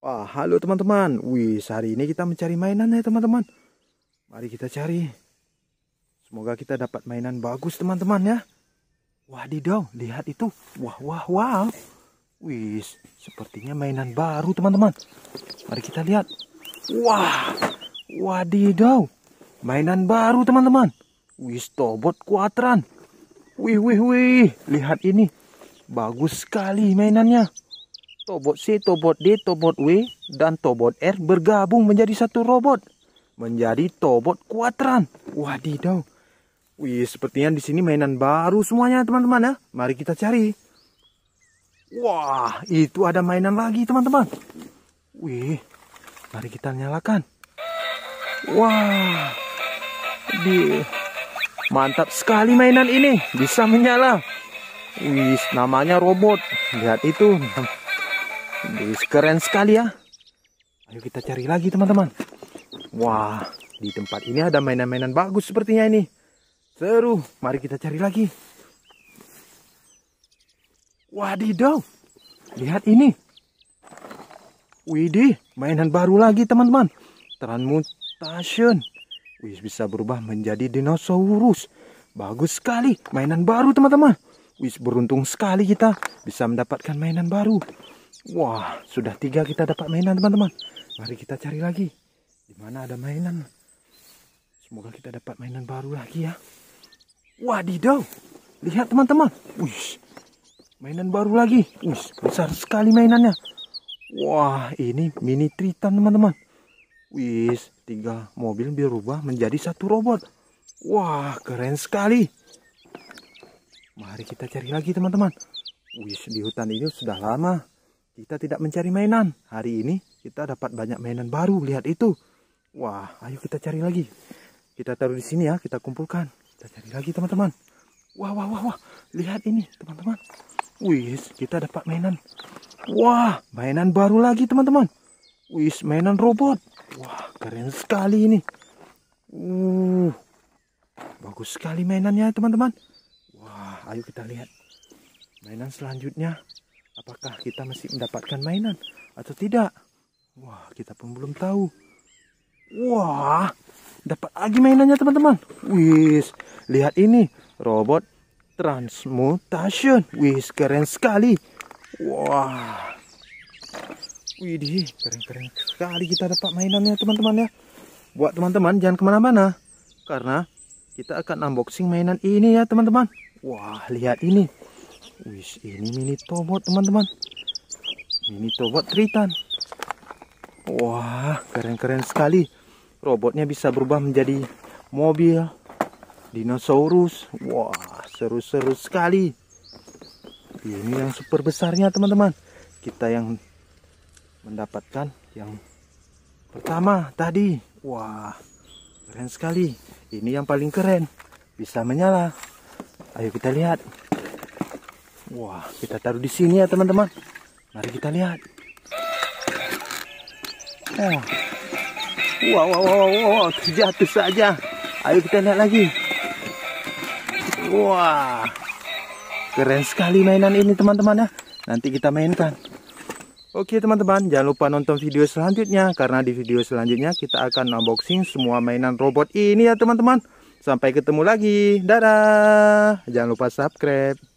Wah, halo teman-teman. Wih, hari ini kita mencari mainan ya teman-teman. Mari kita cari. Semoga kita dapat mainan bagus teman-teman ya. Wah didong, lihat itu. Wah, wah, wah. Wih, sepertinya mainan baru teman-teman. Mari kita lihat. Wah, wadidaw. Mainan baru teman-teman. Wih, tobot kuatran. Wih, wih, wih. Lihat ini. Bagus sekali mainannya. Tobot C, Tobot D, Tobot W, dan Tobot R bergabung menjadi satu robot. Menjadi Tobot Kuatran. Wadidaw. Wih, sepertinya di sini mainan baru semuanya teman-teman ya. Mari kita cari. Wah, itu ada mainan lagi teman-teman. Wih, mari kita nyalakan. Wah, di mantap sekali mainan ini. Bisa menyala. Wih, namanya robot. Lihat itu. Bis, keren sekali ya. Ayo kita cari lagi teman-teman. Wah, di tempat ini ada mainan-mainan bagus sepertinya ini. Seru, mari kita cari lagi. Wadidaw, lihat ini. Widih, mainan baru lagi teman-teman. Transmutation. Wih, bisa berubah menjadi dinosaurus. Bagus sekali, mainan baru teman-teman. Wis beruntung sekali kita bisa mendapatkan mainan baru. Wah, sudah tiga kita dapat mainan teman-teman. Mari kita cari lagi. Di mana ada mainan? Semoga kita dapat mainan baru lagi ya. Wah Wadidaw. Lihat teman-teman. Wih, mainan baru lagi. Wih, besar sekali mainannya. Wah, ini mini triton teman-teman. Wih, tiga mobil berubah menjadi satu robot. Wah, keren sekali. Mari kita cari lagi teman-teman. Wih, di hutan ini sudah lama kita tidak mencari mainan. Hari ini kita dapat banyak mainan baru. Lihat itu. Wah, ayo kita cari lagi. Kita taruh di sini ya, kita kumpulkan. Kita cari lagi teman-teman. Wah, wah, wah, wah. Lihat ini teman-teman. Wih, kita dapat mainan. Wah, mainan baru lagi teman-teman. Wih, mainan robot. Wah, keren sekali ini. Uh, bagus sekali mainannya teman-teman. Wah, ayo kita lihat mainan selanjutnya. Apakah kita masih mendapatkan mainan atau tidak? Wah, kita pun belum tahu. Wah, dapat lagi mainannya teman-teman. Wis, lihat ini robot transmutation. Wis, keren sekali. Wah. Widih, keren-keren sekali kita dapat mainannya teman-teman ya. Buat teman-teman jangan kemana-mana. Karena kita akan unboxing mainan ini ya teman-teman. Wah, lihat ini. Wis, ini mini tobot teman-teman. Mini tobot tritan. Wah, keren-keren sekali. Robotnya bisa berubah menjadi mobil, dinosaurus. Wah, seru-seru sekali. Ini yang super besarnya teman-teman. Kita yang mendapatkan yang pertama tadi. Wah, keren sekali. Ini yang paling keren. Bisa menyala. Ayo kita lihat. Wah, kita taruh di sini ya teman-teman. Mari kita lihat. Nah. Wah, wah, wah, wah, wah, jatuh saja. Ayo kita lihat lagi. Wah, keren sekali mainan ini teman-teman ya. Nanti kita mainkan. Oke teman-teman, jangan lupa nonton video selanjutnya karena di video selanjutnya kita akan unboxing semua mainan robot ini ya teman-teman. Sampai ketemu lagi. Dadah. Jangan lupa subscribe.